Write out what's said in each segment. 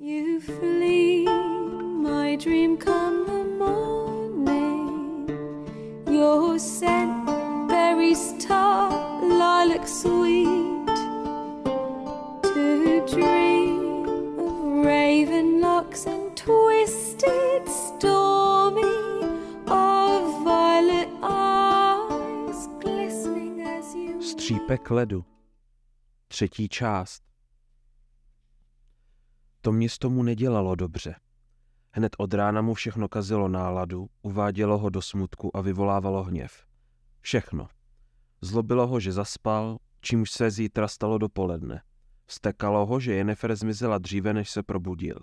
You flee, my dream come the morning. Your scent, berries tart, lilac sweet. To dream of raven locks and twisted stormy, of violet eyes glistening as you. Střípek ledu. Třetí část. To město mu nedělalo dobře. Hned od rána mu všechno kazilo náladu, uvádělo ho do smutku a vyvolávalo hněv. Všechno. Zlobilo ho, že zaspal, čímž se zítra stalo dopoledne. Stekalo ho, že Jennifer zmizela dříve, než se probudil.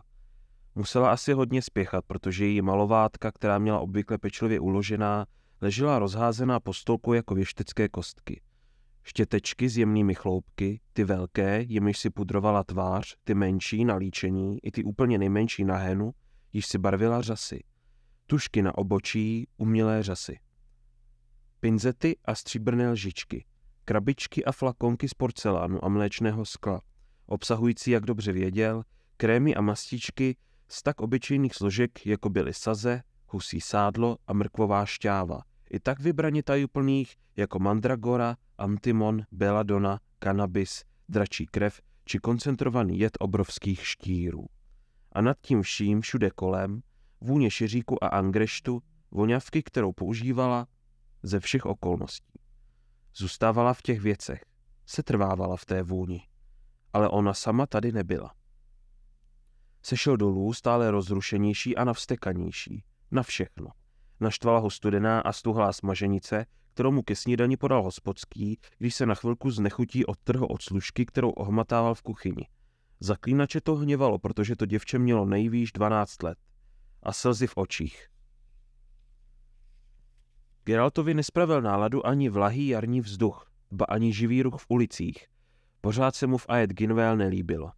Musela asi hodně spěchat, protože její malovátka, která měla obvykle pečlivě uložená, ležela rozházená po stolku jako věštecké kostky – Štětečky s jemnými chloupky, ty velké, jimiž si pudrovala tvář, ty menší na líčení i ty úplně nejmenší na henu, již si barvila řasy. Tušky na obočí, umělé řasy. Pinzety a stříbrné lžičky, krabičky a flakonky z porcelánu a mléčného skla, obsahující, jak dobře věděl, krémy a mastičky z tak obyčejných složek, jako byly saze, husí sádlo a mrkvová šťáva, i tak vybraně tajuplných jako mandragora, antimon, beladona, kanabis, dračí krev či koncentrovaný jed obrovských štírů. A nad tím vším všude kolem vůně šiříku a angreštu, voňavky, kterou používala ze všech okolností. Zůstávala v těch věcech, setrvávala v té vůni, ale ona sama tady nebyla. Sešel dolů stále rozrušenější a navstekanější, na všechno. Naštvala ho studená a stuhlá smaženice, kterou mu ke snídani podal hospodský, když se na chvilku znechutí trhu od služky, kterou ohmatával v kuchyni. Zaklínače to hněvalo, protože to děvče mělo nejvýš 12 let. A slzy v očích. Geraltovi nespravil náladu ani vlahý jarní vzduch, ba ani živý ruch v ulicích. Pořád se mu v Aed Ginvel nelíbilo.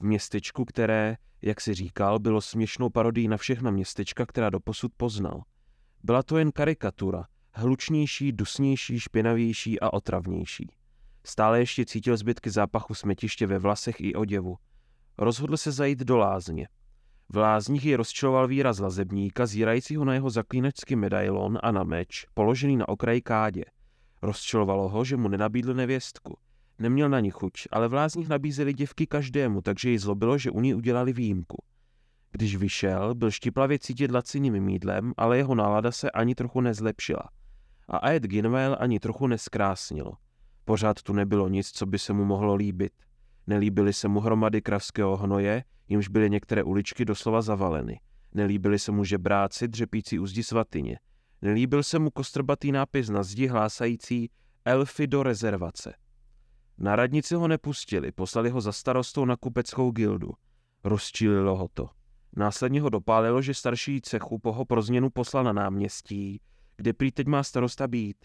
V městečku, které, jak si říkal, bylo směšnou parodií na všechna městečka, která doposud poznal. Byla to jen karikatura, hlučnější, dusnější, špinavější a otravnější. Stále ještě cítil zbytky zápachu smetiště ve vlasech i oděvu. Rozhodl se zajít do lázně. V lázních ji rozčiloval výraz lazebníka, zírajícího na jeho zaklínačský medailon a na meč, položený na okraji kádě. Rozčilovalo ho, že mu nenabídl nevěstku. Neměl na ní chuť, ale v lázních nabízeli děvky každému, takže ji zlobilo, že u ní udělali výjimku. Když vyšel, byl štiplavě cítit laciným mídlem, ale jeho nálada se ani trochu nezlepšila a Aed Ginwell ani trochu neskrásnil. Pořád tu nebylo nic, co by se mu mohlo líbit. Nelíbily se mu hromady kravského hnoje, jimž byly některé uličky doslova zavaleny. Nelíbily se mu žebráci dřepící uzdi svatyně. Nelíbil se mu kostrbatý nápis na zdi hlásající Elfy do rezervace. Na radnici ho nepustili, poslali ho za starostou na kupeckou gildu. Rozčílilo ho to. Následně ho dopálilo, že starší cechu po ho pro změnu poslal na náměstí, kde prý teď má starosta být.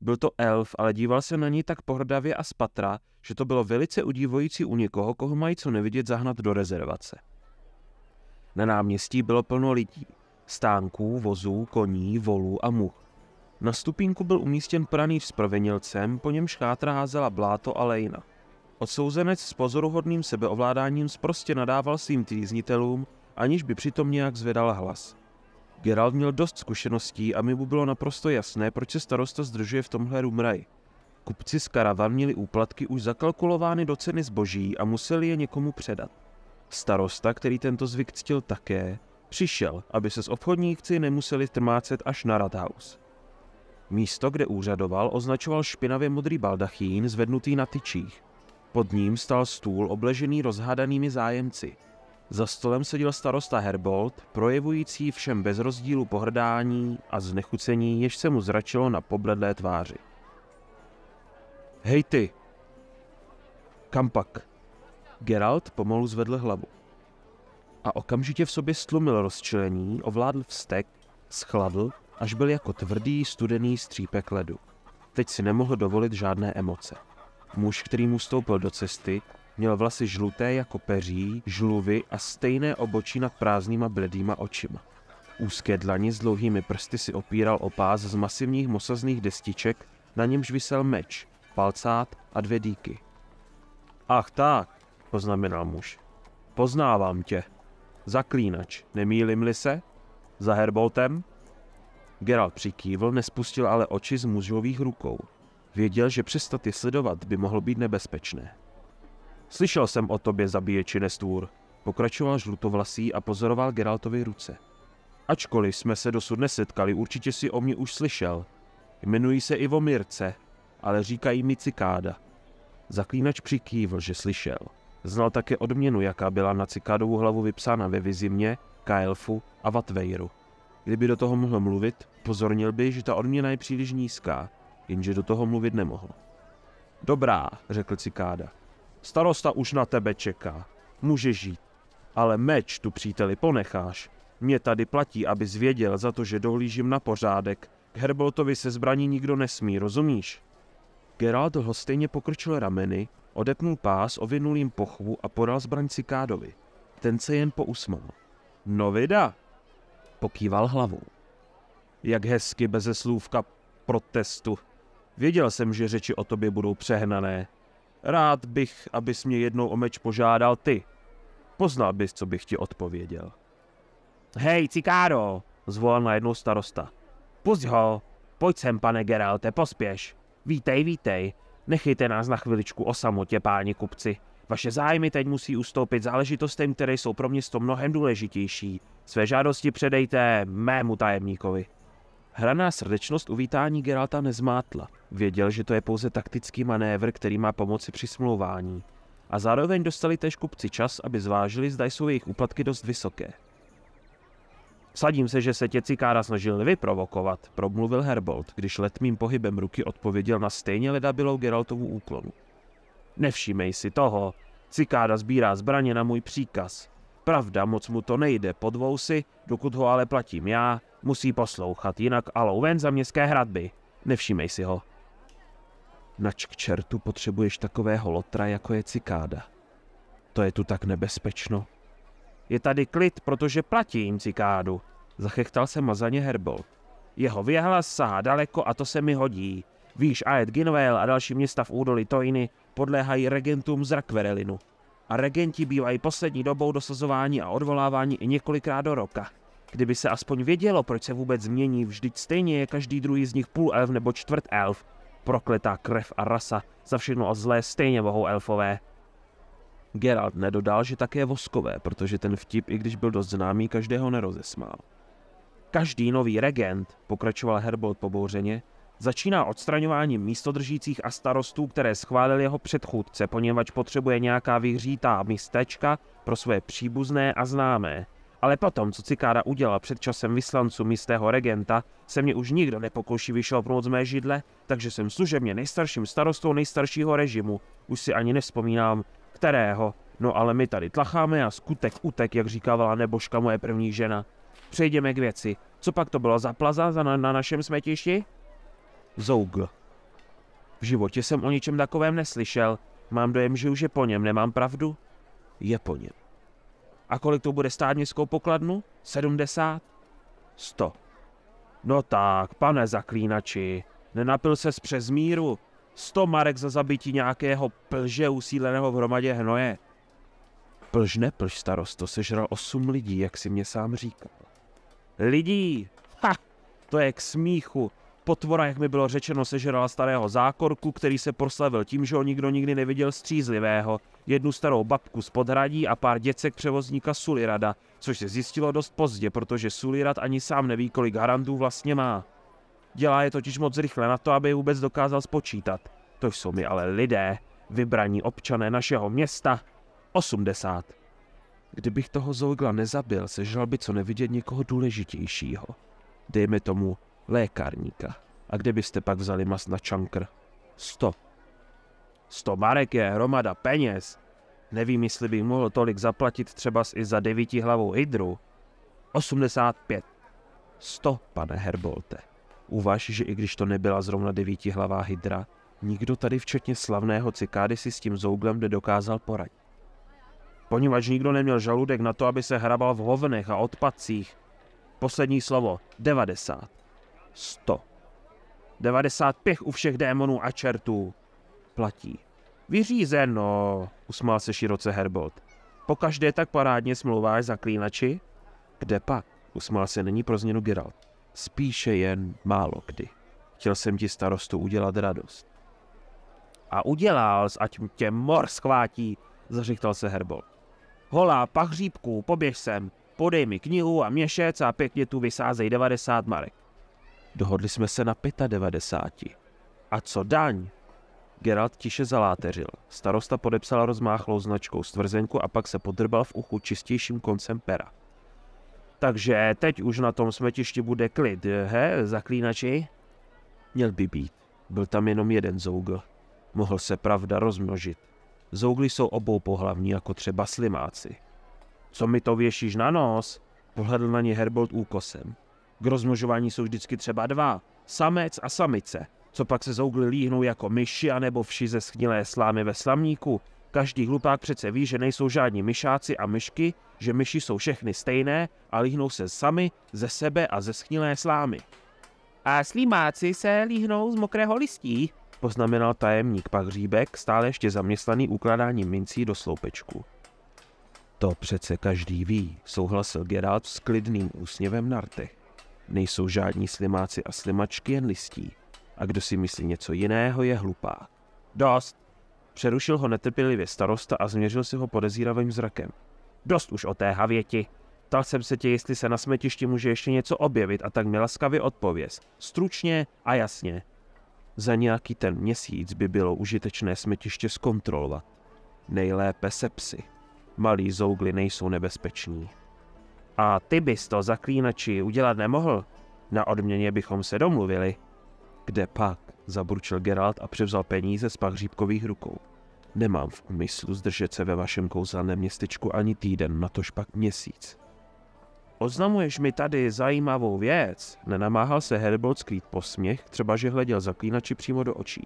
Byl to elf, ale díval se na ní tak pohrdavě a spatra, že to bylo velice udívojící u někoho, koho mají co nevidět zahnat do rezervace. Na náměstí bylo plno lidí. Stánků, vozů, koní, volů a much. Na stupínku byl umístěn praný s provenilcem, po němž chátra házela bláto a lejna. Odsouzenec s pozoruhodným sebeovládáním zprostě nadával svým týznitelům, aniž by přitom nějak zvedal hlas. Geralt měl dost zkušeností a mi mu bylo naprosto jasné, proč se starosta zdržuje v tomhle rumraji. Kupci z karavan měli úplatky už zakalkulovány do ceny zboží a museli je někomu předat. Starosta, který tento zvyk ctil také, přišel, aby se s obchodníci nemuseli trmácet až na Rathaus. Místo, kde úřadoval, označoval špinavě modrý baldachín zvednutý na tyčích. Pod ním stál stůl obležený rozhádanými zájemci – za stolem seděl starosta Herbold, projevující všem bez rozdílu pohrdání a znechucení, jež se mu zračilo na pobledlé tváři. Hej ty! Kampak! Geralt pomalu zvedl hlavu. A okamžitě v sobě stlumil rozčilení, ovládl vztek, schladl, až byl jako tvrdý, studený střípek ledu. Teď si nemohl dovolit žádné emoce. Muž, který mu stoupil do cesty, Měl vlasy žluté jako peří, žluvy a stejné obočí nad prázdnýma bledýma očima. Úzké dlaně s dlouhými prsty si opíral o pás z masivních mosazných destiček, na němž visel meč, palcát a dvě dýky. Ach tak, poznamenal muž. Poznávám tě. Zaklínač, nemýlim-li se? Za Herboltem? Geralt přikývl, nespustil ale oči z mužových rukou. Věděl, že přestat je sledovat by mohlo být nebezpečné. Slyšel jsem o tobě, zabíječi nestvůr. Pokračoval žlutovlasý a pozoroval Geraltovi ruce. Ačkoliv jsme se dosud nesetkali, určitě si o mě už slyšel. Jmenuji se Ivo Mirce, ale říkají mi cikáda. Zaklínač přikývl, že slyšel. Znal také odměnu, jaká byla na cikádovu hlavu vypsána ve Vizimě, Kaelfu a Vatvejru. Kdyby do toho mohl mluvit, pozornil by, že ta odměna je příliš nízká, jenže do toho mluvit nemohl. Dobrá, řekl cikáda. Starosta už na tebe čeká. může žít. Ale meč tu příteli ponecháš. Mě tady platí, aby zvěděl za to, že dohlížím na pořádek. K Herboltovi se zbraní nikdo nesmí, rozumíš? Geralt ho stejně pokrčil rameny, odepnul pás vinulým pochvu a podal zbraň Cikádovi. Ten se jen pousmál. No vida! Pokýval hlavou. Jak hezky beze slůvka protestu. Věděl jsem, že řeči o tobě budou přehnané. Rád bych, abys mě jednou o meč požádal ty. Poznal bys, co bych ti odpověděl. Hej, cikáro, zvolal najednou starosta. Pusť ho, pojď sem, pane Geralte, pospěš. Vítej, vítej, nechyte nás na chviličku o samotě, páni kupci. Vaše zájmy teď musí ustoupit záležitostem, které jsou pro město mnohem důležitější. Své žádosti předejte mému tajemníkovi. Hraná srdečnost uvítání Geralta nezmátla. Věděl, že to je pouze taktický manévr, který má pomoci při smlouvání. A zároveň dostali též kupci čas, aby zvážili, zda jsou jejich úplatky dost vysoké. Sadím se, že se tě cikára snažil vyprovokovat, promluvil Herbold, když letmým pohybem ruky odpověděl na stejně ledabilou Geraltovu úklonu. Nevšímej si toho. Cikára sbírá zbraně na můj příkaz. Pravda, moc mu to nejde, podvou si, dokud ho ale platím já, Musí poslouchat, jinak alou ven za městské hradby. Nevšímej si ho. Nač k čertu potřebuješ takového lotra, jako je cikáda. To je tu tak nebezpečno. Je tady klid, protože platí jim cikádu. Zachechtal se mazaně herbol. Jeho věhlas sahá daleko a to se mi hodí. Víš, Aed Ginwell a další města v údolí Toiny podléhají regentům z Rakverelinu. A regenti bývají poslední dobou dosazování a odvolávání i několikrát do roka. Kdyby se aspoň vědělo, proč se vůbec změní, vždyť stejně je každý druhý z nich půl elf nebo čtvrt elf. Prokletá krev a rasa, za všechno a zlé stejně mohou elfové. Geralt nedodal, že také voskové, protože ten vtip, i když byl dost známý, každého nerozesmál. Každý nový regent, pokračoval Herbold pobouřeně, začíná odstraňováním místodržících a starostů, které schválil jeho předchůdce, poněvadž potřebuje nějaká vyhřítá místečka pro své příbuzné a známé. Ale potom, co cikáda udělal před časem vyslancům jistého regenta, se mě už nikdo nepokouší vyšlapnout z mé židle, takže jsem služebně nejstarším starostou nejstaršího režimu. Už si ani nespomínám, kterého. No ale my tady tlacháme a skutek utek, jak říkávala nebožka moje první žena. Přejdeme k věci. Co pak to bylo za plaza za na, na našem smetišti? Zougl. V životě jsem o ničem takovém neslyšel. Mám dojem, že už je po něm, nemám pravdu? Je po něm. A kolik to bude stát městskou pokladnu? 70? 100. No tak, pane zaklínači, nenapil se z přezmíru. 100 marek za zabití nějakého plže usíleného v hromadě hnoje. Plž neplž, starosto, sežral osm lidí, jak si mě sám říkal. Lidí! Ha! To je k smíchu. Potvora, jak mi bylo řečeno, sežrala starého zákorku, který se proslavil tím, že ho nikdo nikdy neviděl střízlivého, jednu starou babku z podhradí a pár děcek převozníka Sulirada, což se zjistilo dost pozdě, protože Sulirad ani sám neví, kolik harandů vlastně má. Dělá je totiž moc rychle na to, aby je vůbec dokázal spočítat. To jsou mi ale lidé, vybraní občané našeho města. 80. Kdybych toho Zougla nezabil, sežral by co nevidět někoho důležitějšího. Dejme tomu lékárníka. A kde byste pak vzali mas na čankr? Sto. Sto marek je hromada peněz. Nevím, jestli bych mohl tolik zaplatit třeba i za devíti hlavou hydru. 85. 100, pane Herbolte. Uvaž, že i když to nebyla zrovna devítihlavá hydra, nikdo tady včetně slavného cikády si s tím zouglem nedokázal poradit. Poněvadž nikdo neměl žaludek na to, aby se hrabal v hovnech a odpadcích. Poslední slovo 90. 100. 95 u všech démonů a čertů platí. Vyřízeno, usmál se široce Herbot. Po každé tak parádně smlouváš zaklínači? Kde pak? Usmál se není pro změnu Geralt. Spíše jen málo kdy. Chtěl jsem ti starostu udělat radost. A udělal, ať tě mor schvátí, zařichtal se Herbol. Holá, pach řípků, poběž sem, podej mi knihu a měšec a pěkně tu vysázej 90 marek. Dohodli jsme se na 95. A co daň? Gerald tiše zaláteřil. Starosta podepsal rozmáchlou značkou stvrzenku a pak se podrbal v uchu čistějším koncem pera. Takže teď už na tom smetišti bude klid, he, zaklínači? Měl by být. Byl tam jenom jeden zougl. Mohl se pravda rozmnožit. Zougly jsou obou pohlavní jako třeba slimáci. Co mi to věšíš na nos? Pohledl na ně Herbold úkosem. K rozmnožování jsou vždycky třeba dva, samec a samice, co pak se zougly líhnou jako myši anebo vši ze schnilé slámy ve slamníku. Každý hlupák přece ví, že nejsou žádní myšáci a myšky, že myši jsou všechny stejné a líhnou se sami, ze sebe a ze schnilé slámy. A slímáci se líhnou z mokrého listí, poznamenal tajemník pak Pahříbek, stále ještě zaměstnaný ukládáním mincí do sloupečku. To přece každý ví, souhlasil Gerald s klidným úsměvem na rtech. Nejsou žádní slimáci a slimačky, jen listí. A kdo si myslí něco jiného, je hlupák. Dost! Přerušil ho netrpělivě starosta a změřil si ho podezíravým zrakem. Dost už o té havěti. Ptal jsem se tě, jestli se na smetišti může ještě něco objevit a tak mi laskavě odpověz. Stručně a jasně. Za nějaký ten měsíc by bylo užitečné smetiště zkontrolovat. Nejlépe se psy. Malí zougly nejsou nebezpeční. A ty bys to zaklínači udělat nemohl. Na odměně bychom se domluvili. Kde pak? Zabručil Geralt a převzal peníze z pachřípkových rukou. Nemám v úmyslu zdržet se ve vašem kouzelném městečku ani týden, natož pak měsíc. Oznamuješ mi tady zajímavou věc, nenamáhal se Herbold skrýt posměch, třeba že hleděl zaklínači přímo do očí.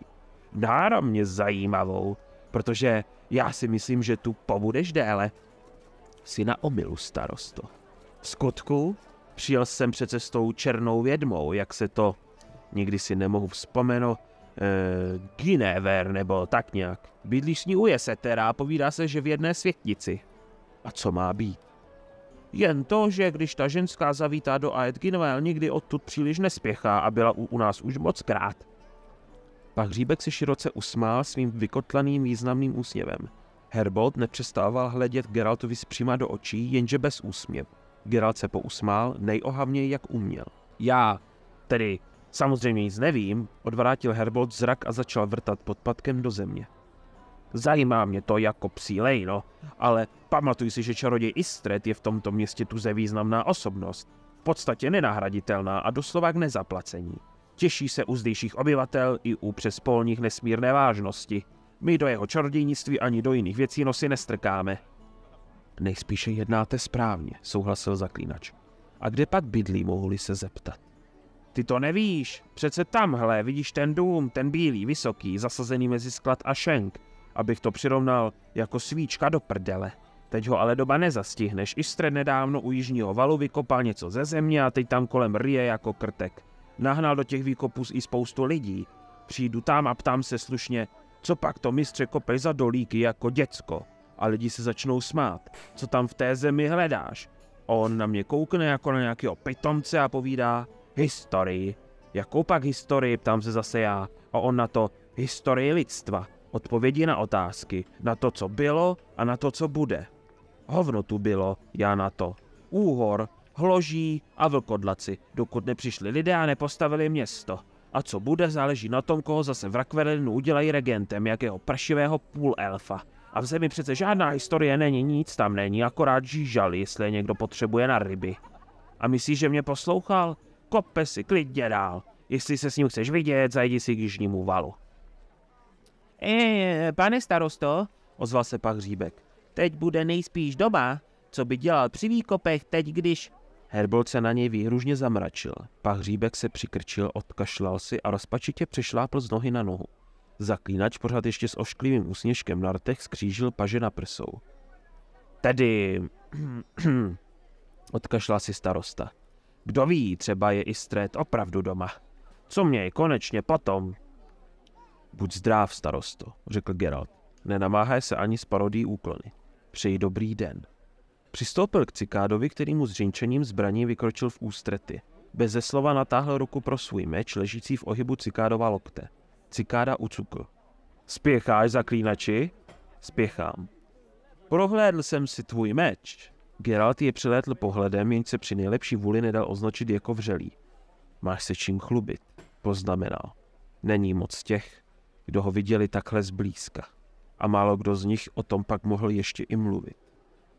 Náramně zajímavou, protože já si myslím, že tu pobudeš déle. Jsi na omilu, starosto, skutku přijel jsem přece s tou černou vědmou, jak se to nikdy si nemohu vzpomenout, Uh, eh, Ginever nebo tak nějak. Bydlíš s ní u Jesetera povídá se, že v jedné světnici. A co má být? Jen to, že když ta ženská zavítá do Aetginvel, nikdy odtud příliš nespěchá a byla u, u nás už moc krát. Pak hříbek si široce usmál svým vykotlaným významným úsměvem. Herbold nepřestával hledět Geraltovi zpříma do očí, jenže bez úsměvu. Geralt se pousmál, nejohavněji jak uměl. Já, tedy samozřejmě nic nevím, odvrátil Herbold zrak a začal vrtat podpadkem do země. Zajímá mě to jako psí lejno, ale pamatuj si, že čaroděj Istret je v tomto městě tuze významná osobnost. V podstatě nenahraditelná a doslova k nezaplacení. Těší se u zdejších obyvatel i u přespolních nesmírné vážnosti. My do jeho čarodějnictví ani do jiných věcí nosy nestrkáme. Nejspíše jednáte správně, souhlasil zaklínač. A kde pak bydlí, mohli se zeptat. Ty to nevíš, přece tamhle, vidíš ten dům, ten bílý, vysoký, zasazený mezi sklad a šenk. Abych to přirovnal jako svíčka do prdele. Teď ho ale doba nezastihneš, stred nedávno u jižního valu vykopal něco ze země a teď tam kolem rije jako krtek. Nahnal do těch výkopů i spoustu lidí. Přijdu tam a ptám se slušně, co pak to mistře kopej za dolíky jako děcko? a lidi se začnou smát. Co tam v té zemi hledáš? On na mě koukne jako na nějakého pitomce a povídá historii. Jakou pak historii, ptám se zase já. A on na to historii lidstva. Odpovědi na otázky, na to, co bylo a na to, co bude. Hovno tu bylo, já na to. Úhor, hloží a vlkodlaci, dokud nepřišli lidé a nepostavili město. A co bude, záleží na tom, koho zase v Rakverlinu udělají regentem, jakého pršivého půl elfa. A v zemi přece žádná historie není, nic tam není, akorát žížal, jestli je někdo potřebuje na ryby. A myslíš, že mě poslouchal? Kope si, klidně dál. Jestli se s ním chceš vidět, zajdi si k jižnímu valu. E, pane starosto, ozval se pak Říbek. Teď bude nejspíš doba, co by dělal při výkopech teď, když... Herbold se na něj výhružně zamračil. Pak Říbek se přikrčil, odkašlal si a rozpačitě přešlápl z nohy na nohu. Zaklínač pořád ještě s ošklivým úsměškem na rtech skřížil paže na prsou. Tedy... odkašla si starosta. Kdo ví, třeba je i střed opravdu doma. Co mě je konečně potom? Buď zdráv, starosto, řekl Geralt. Nenamáhá se ani s parodí úklony. Přeji dobrý den. Přistoupil k cikádovi, který mu s řinčením zbraní vykročil v ústrety. Beze slova natáhl ruku pro svůj meč, ležící v ohybu cikádova lokte. Cikáda ucukl. Spěcháš, klínači? Spěchám. Prohlédl jsem si tvůj meč. Geralt je přilétl pohledem, jen se při nejlepší vůli nedal označit jako vřelý. Máš se čím chlubit, poznamenal. Není moc těch, kdo ho viděli takhle zblízka. A málo kdo z nich o tom pak mohl ještě i mluvit.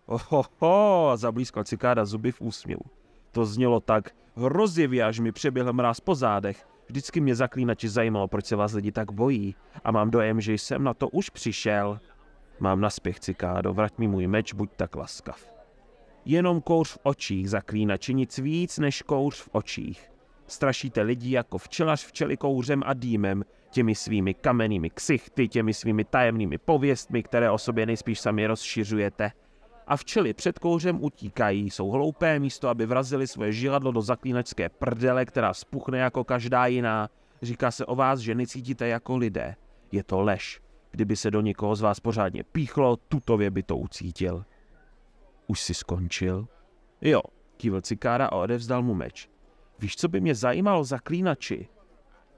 Ohoho, zablízkal cikáda zuby v úsměvu. To znělo tak hrozivě, až mi přeběhl mráz po zádech Vždycky mě zaklínači zajímalo, proč se vás lidi tak bojí a mám dojem, že jsem na to už přišel. Mám naspěch, cikádo, vrať mi můj meč, buď tak laskav. Jenom kouř v očích, zaklínači, nic víc než kouř v očích. Strašíte lidi jako včelař včely kouřem a dýmem, těmi svými kamennými ksichty, těmi svými tajemnými pověstmi, které o sobě nejspíš sami rozšiřujete – a včely před kouřem utíkají, jsou hloupé místo, aby vrazili svoje žiladlo do zaklínačské prdele, která spuchne jako každá jiná. Říká se o vás, že necítíte jako lidé. Je to lež. Kdyby se do někoho z vás pořádně píchlo, tutově by to ucítil. Už si skončil? Jo, kývil cikára a odevzdal mu meč. Víš, co by mě zajímalo zaklínači?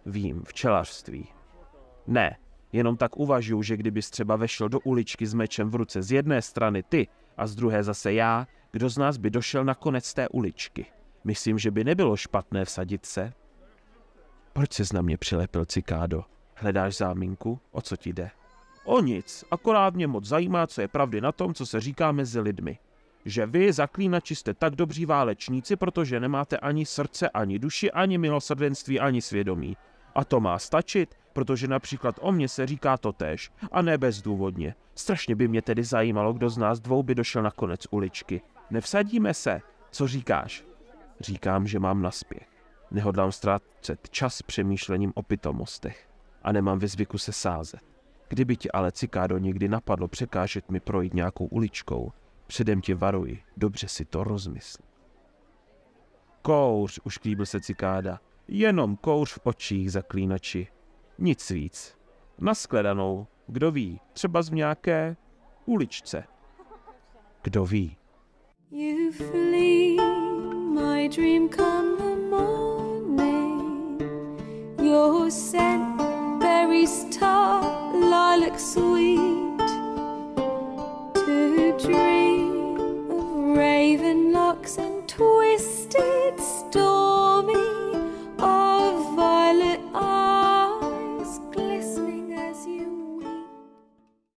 Vím, včelařství. Ne, jenom tak uvažuju, že kdybys třeba vešel do uličky s mečem v ruce z jedné strany ty a z druhé zase já, kdo z nás by došel na konec té uličky. Myslím, že by nebylo špatné vsadit se. Proč se na mě přilepil cikádo? Hledáš záminku? O co ti jde? O nic, akorát mě moc zajímá, co je pravdy na tom, co se říká mezi lidmi. Že vy, zaklínači, jste tak dobří válečníci, protože nemáte ani srdce, ani duši, ani milosrdenství, ani svědomí. A to má stačit, protože například o mně se říká to tež, a ne bezdůvodně. Strašně by mě tedy zajímalo, kdo z nás dvou by došel na konec uličky. Nevsadíme se. Co říkáš? Říkám, že mám naspěch. Nehodlám ztrácet čas přemýšlením o pitomostech a nemám ve zvyku se sázet. Kdyby ti ale cikádo někdy napadlo překážet mi projít nějakou uličkou, předem tě varuji, dobře si to rozmysl. Kouř, ušklíbil se cikáda. Jenom kouř v očích zaklínači. Nic víc. Naskledanou, kdo ví, třeba z nějaké uličce. Kdo ví. You flee, my dream come the morning. Your scent, lilac sweet. To dream.